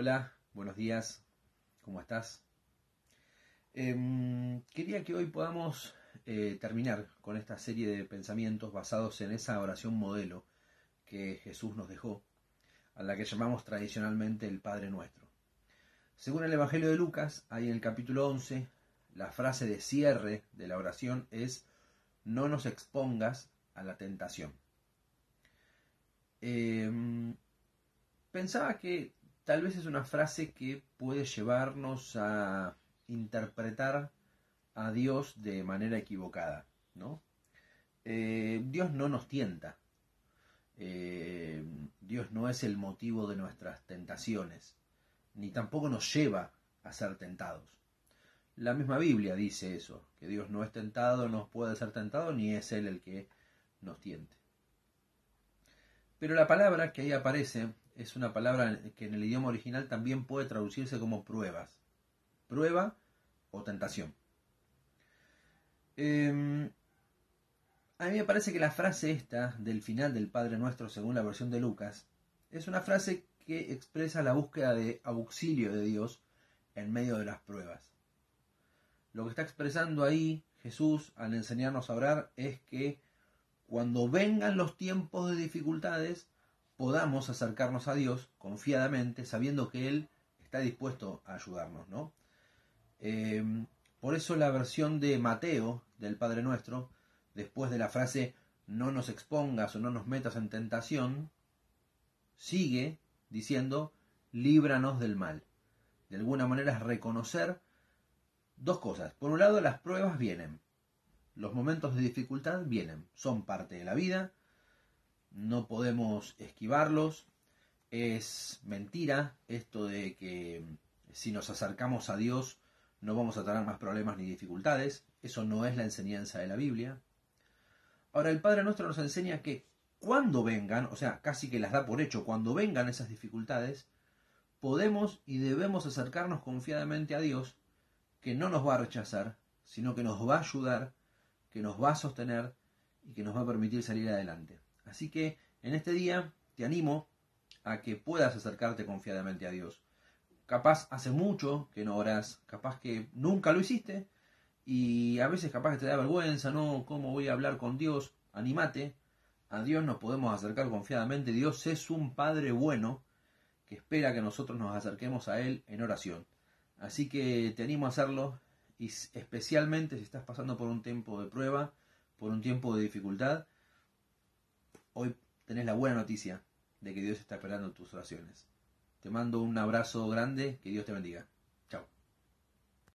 Hola, buenos días, ¿cómo estás? Em, quería que hoy podamos eh, terminar con esta serie de pensamientos basados en esa oración modelo que Jesús nos dejó, a la que llamamos tradicionalmente el Padre Nuestro. Según el Evangelio de Lucas, ahí en el capítulo 11, la frase de cierre de la oración es, no nos expongas a la tentación. Em, pensaba que tal vez es una frase que puede llevarnos a interpretar a Dios de manera equivocada, ¿no? Eh, Dios no nos tienta, eh, Dios no es el motivo de nuestras tentaciones, ni tampoco nos lleva a ser tentados. La misma Biblia dice eso, que Dios no es tentado, no puede ser tentado, ni es Él el que nos tiente. Pero la palabra que ahí aparece es una palabra que en el idioma original también puede traducirse como pruebas. Prueba o tentación. Em, a mí me parece que la frase esta del final del Padre Nuestro, según la versión de Lucas, es una frase que expresa la búsqueda de auxilio de Dios en medio de las pruebas. Lo que está expresando ahí Jesús al enseñarnos a orar es que cuando vengan los tiempos de dificultades, podamos acercarnos a Dios confiadamente, sabiendo que Él está dispuesto a ayudarnos, ¿no? Em, por eso la versión de Mateo del Padre Nuestro, después de la frase no nos expongas o no nos metas en tentación, sigue diciendo líbranos del mal. De alguna manera es reconocer dos cosas. Por un lado, las pruebas vienen. Los momentos de dificultad vienen. Son parte de la vida, no podemos esquivarlos. Es mentira esto de que mm, si nos acercamos a Dios no vamos a tener más problemas ni dificultades. Eso no es la enseñanza de la Biblia. Ahora el Padre Nuestro nos enseña que cuando vengan, o sea, casi que las da por hecho, cuando vengan esas dificultades, podemos y debemos acercarnos confiadamente a Dios, que no nos va a rechazar, sino que nos va a ayudar, que nos va a sostener y que nos va a permitir salir adelante. Así que en este día te animo a que puedas acercarte confiadamente a Dios. Capaz hace mucho que no oras, capaz que nunca lo hiciste y a veces capaz que te da vergüenza, no, ¿cómo voy a hablar con Dios? Anímate, a Dios nos podemos acercar confiadamente. Dios es un Padre bueno que espera que nosotros nos acerquemos a Él en oración. Así que te animo a hacerlo y especialmente si estás pasando por un tiempo de prueba, por un tiempo de dificultad, hoy tenés la buena noticia de que Dios está esperando tus oraciones. Te mando un abrazo grande, que Dios te bendiga.